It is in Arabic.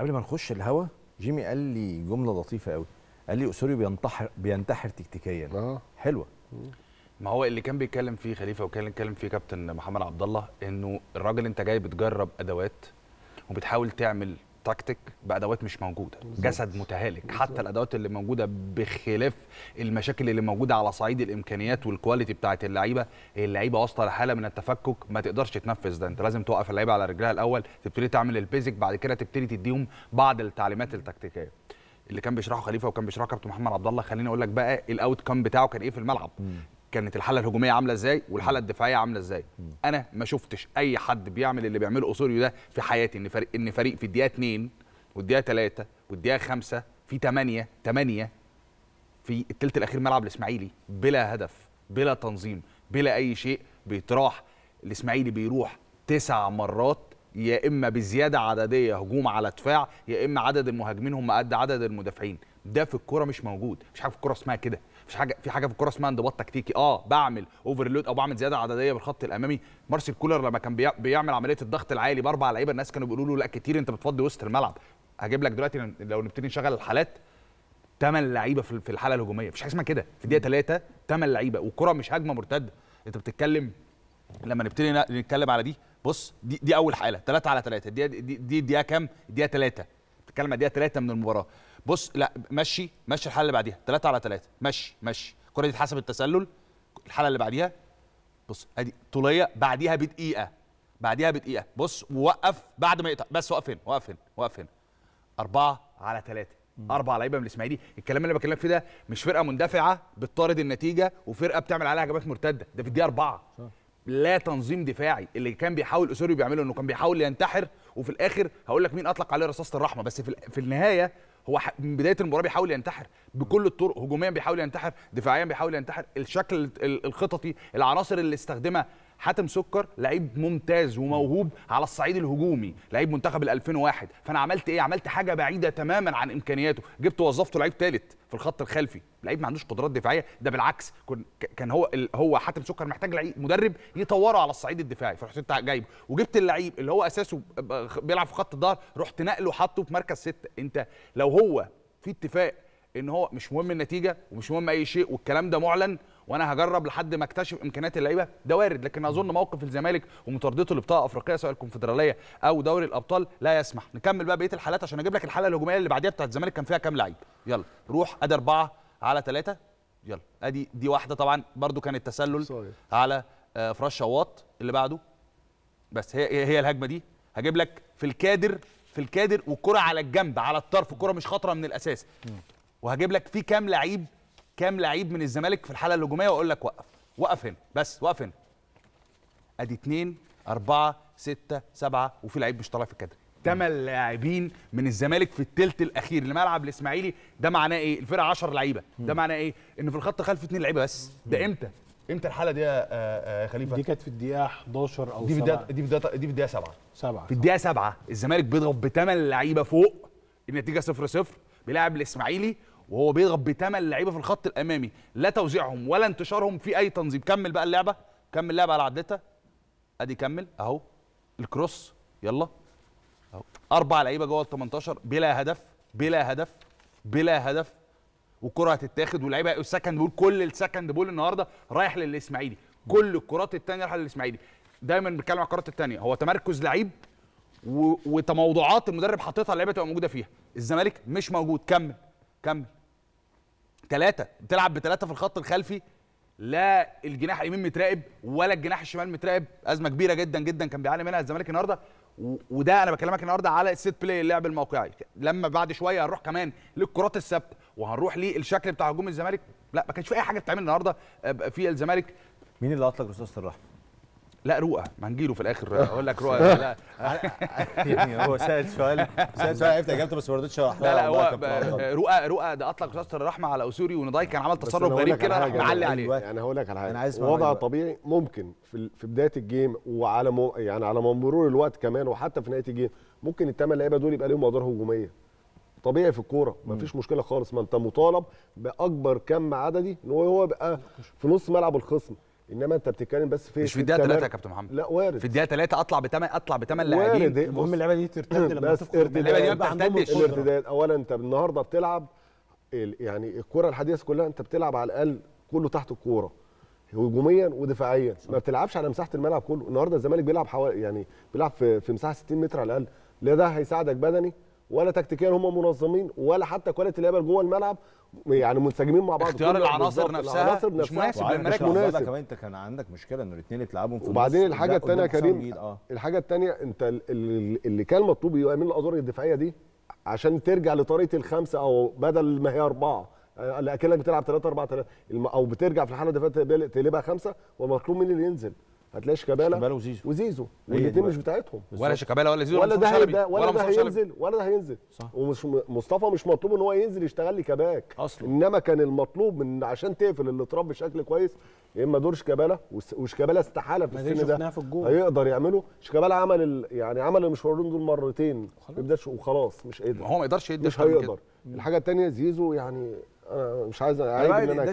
قبل ما نخش الهوا جيمي قال لي جمله لطيفه قوي قال لي اسوريو بينتحر بينتحر تكتيكيا آه. حلوه ما هو اللي كان بيتكلم فيه خليفه وكان بيتكلم فيه كابتن محمد عبد الله انه الراجل انت جاي بتجرب ادوات وبتحاول تعمل تكتيك بادوات مش موجوده بالزبط. جسد متهالك بالزبط. حتى الادوات اللي موجوده بخلاف المشاكل اللي موجوده على صعيد الامكانيات والكواليتي بتاعه اللعيبه اللعيبه واصله لحاله من التفكك ما تقدرش تنفذ ده انت لازم توقف اللعيبه على رجلها الاول تبتدي تعمل البيزك بعد كده تبتدي تديهم بعض التعليمات التكتيكيه اللي كان بيشرحه خليفه وكان بيشرحه كابتن محمد عبد الله خليني اقول لك بقى الاوت كام بتاعه كان ايه في الملعب كانت الحاله الهجوميه عامله ازاي والحاله الدفاعيه عامله ازاي انا ما شفتش اي حد بيعمل اللي بيعمله اوسوريو ده في حياتي ان فريق ان فريق في الدقيقه 2 والدقيقه 3 والدقيقه 5 في 8 8 في الثلث الاخير ملعب الاسماعيلي بلا هدف بلا تنظيم بلا اي شيء بيتراح الاسماعيلي بيروح تسع مرات يا اما بزياده عدديه هجوم على دفاع يا اما عدد المهاجمين هم قد عدد المدافعين ده في الكوره مش موجود مش حاجه في الكوره اسمها كده مفيش حاجه في حاجه في الكوره اسمها انضباط تكتيكي اه بعمل اوفرلود او بعمل زياده عدديه بالخط الامامي مارسيل كولر لما كان بيعمل عمليه الضغط العالي باربع لعيبه الناس كانوا بيقولوا له لا كتير انت بتفضي وسط الملعب هجيب لك دلوقتي لو نبتدي نشغل الحالات ثمان لعيبه في الحاله الهجوميه مفيش حاجه اسمها كده في الدقيقه ثلاثه ثمان لعيبه والكره مش هجمه مرتده انت بتتكلم لما نبتدي نتكلم على دي بص دي دي اول حاله ثلاثه على ثلاثه دي دي دي, دي كام؟ الدقيقه ثلاثه بتتكلم على الدقيقه ثلاثه من المباراه بص لا مشي مشي الحاله اللي بعديها ثلاثه على ثلاثه مشي مشي الكره دي اتحسبت التسلل الحاله اللي بعديها بص ادي طوليه بعديها بدقيقه بعديها بدقيقه بص ووقف بعد ما يقطع بس وقف هنا وقف هنا وقف هنا اربعه على ثلاثه اربع لعيبه من الاسماعيلي الكلام اللي بكلمك فيه ده مش فرقه مندفعه بتطارد النتيجه وفرقه بتعمل عليها هجمات مرتده ده في الدقيقه اربعه صح. لا تنظيم دفاعي اللي كان بيحاول اسوريو بيعمله انه كان بيحاول ينتحر وفي الاخر هقول لك مين اطلق عليه رصاصه الرحمه بس في, في النهايه هو من بدايه المباراه بيحاول ينتحر بكل الطرق هجوميا بيحاول ينتحر دفاعيا بيحاول ينتحر الشكل الخططي العناصر اللي استخدمها حاتم سكر لعيب ممتاز وموهوب على الصعيد الهجومي لعيب منتخب ال 2001 فانا عملت ايه عملت حاجه بعيده تماما عن امكانياته جبت وظفته لعيب ثالث في الخط الخلفي لعيب ما عندوش قدرات دفاعيه ده بالعكس كان هو هو حاتم سكر محتاج لعيب مدرب يطوره على الصعيد الدفاعي فرحت انت جايبه وجبت اللعيب اللي هو اساسه بيلعب في خط الظهر رحت نقله حاطه في مركز سته انت لو هو في اتفاق ان هو مش مهم النتيجه ومش مهم اي شيء والكلام ده معلن وانا هجرب لحد ما اكتشف امكانيات اللعيبه ده وارد لكن اظن موقف الزمالك ومطاردته لبطاقه افريقيه سواء الكونفدراليه او دوري الابطال لا يسمح نكمل بقى بقيه الحالات عشان اجيب لك الحاله الهجوميه اللي بعديها بتاعت الزمالك كان فيها كام لعيب يلا روح ادي اربعه على ثلاثه يلا ادي دي واحده طبعا برده كانت تسلل صحيح. على آه، فراس شواط اللي بعده بس هي هي الهجمه دي هجيب لك في الكادر في الكادر والكره على الجنب على الطرف الكره مش خطره من الاساس وهجيب لك في كام لعيب كام لعيب من الزمالك في الحاله الهجوميه واقول لك وقف وقف هنا بس وقف هنا ادي اثنين أربعة ستة سبعة وفي لعيب مش طالع في الكادر ثمان لاعبين من الزمالك في الثلث الاخير لملعب الاسماعيلي ده معناه ايه الفرقه 10 لعيبه ده معناه ايه ان في الخط خلفي اثنين لعيبه بس ده امتى امتى الحاله دي آه، آه، يا خليفه دي كانت في الدقيقه 11 او دي في الدقيقه دي في الدقيقه سبعة سبعة في الدقيقه سبعة الزمالك بيضغط بثمان لعيبه فوق النتيجه 0 0 بيلاعب الاسماعيلي وهو بيضغط بثمان لعيبه في الخط الامامي لا توزيعهم ولا انتشارهم في اي تنظيم كمل بقى اللعبه كمل اللعبه على عدتها ادي كمل اهو الكروس يلا اهو اربع لعيبه جوه ال 18 بلا هدف بلا هدف بلا هدف والكره هتتاخد واللعيبه السكند بول كل السكند بول النهارده رايح للاسماعيلي كل الكرات الثانيه رايحه للاسماعيلي دايما بنتكلم على الكرات الثانيه هو تمركز لعيب و... وتموضعات المدرب حاططها اللعيبه تبقى موجوده فيها الزمالك مش موجود كمل كمل ثلاثه بتلعب بثلاثه في الخط الخلفي لا الجناح اليمين متراقب ولا الجناح الشمال متراقب ازمه كبيره جدا جدا كان بيعاني منها الزمالك النهارده وده انا بكلمك النهارده على السيت بلاي اللعب الموقعي لما بعد شويه هنروح كمان للكرات الثابته وهنروح للشكل بتاع هجوم الزمالك لا ما كانش في اي حاجه بتتعمل النهارده آه، في الزمالك مين اللي أطلق رصاصه الرحمه لا رؤى ما هنجيله في الاخر اقول لك رؤى لا يعني هو سال سؤال سال سؤال عرفت اجابته بس ما رضيتش لا لا هو رؤى رؤى ده اطلق شطر الرحمه على اسوري ونضاي كان عمل تصرف غريب كده راح معلي عليه يعني انا هقول لك على حاجه وضع طبيعي ممكن في, في بدايه الجيم وعلى م... يعني على مرور الوقت كمان وحتى في نهايه الجيم ممكن الثمان لعيبه دول يبقى لهم ادوار هجوميه طبيعي في الكوره مفيش مشكله خالص ما انت مطالب باكبر كم عددي ان هو يبقى في نص ملعب الخصم انما انت بتتكلم بس في مش في الدقيقه 3 يا كابتن محمد لا وارد في الدقيقه 3 اطلع بثمان اطلع بثمان لاعبين المهم اللعبه دي ترتد لما ارتداد اللعبه دي ما بترتدش اولا انت النهارده بتلعب يعني الكره الحديثه كلها انت بتلعب على الاقل كله تحت الكوره هجوميا ودفاعيا ما بتلعبش على مساحه الملعب كله النهارده الزمالك بيلعب حوالي يعني بيلعب في مساحه 60 متر على الاقل لا ده هيساعدك بدني ولا تكتيكيا هم منظمين ولا حتى كواليتي اللعيبه جوه الملعب يعني منسجمين مع بعض اختيار العناصر نفسها العناصر مش مناسب مش مناسب كمان انت كان عندك مشكله ان الاثنين تلعبهم في وبعدين الحاجه الثانيه يا كريم آه. الحاجه الثانيه انت اللي كان مطلوب من الادوار الدفاعيه دي عشان ترجع لطريقه الخمسه او بدل ما هي اربعه آه، اكنك بتلعب 3 4 3 او بترجع في الحاله الدفاعيه تقلبها خمسه ومطلوب مني اللي ينزل هتلاقي شيكابالا شيكابالا وزيزو وزيزو والاثنين مش بتاعتهم ولا شيكابالا ولا زيزو ولا ده هيبقى ولا, ده هينزل ولا ده هينزل صح ومش مصطفى مش مطلوب ان هو ينزل يشتغل لي كباك اصلا انما كان المطلوب من عشان تقفل الاطراف بشكل كويس يا اما دور شيكابالا وشيكابالا استحاله في السن ده في الجول. هيقدر يعمله شيكابالا عمل ال... يعني عمل المشوارين دول مرتين يبداش وخلاص مش قادر هو ما يقدرش يدي مش هيقدر الحاجه الثانيه زيزو يعني انا مش عايز اعيب ان انا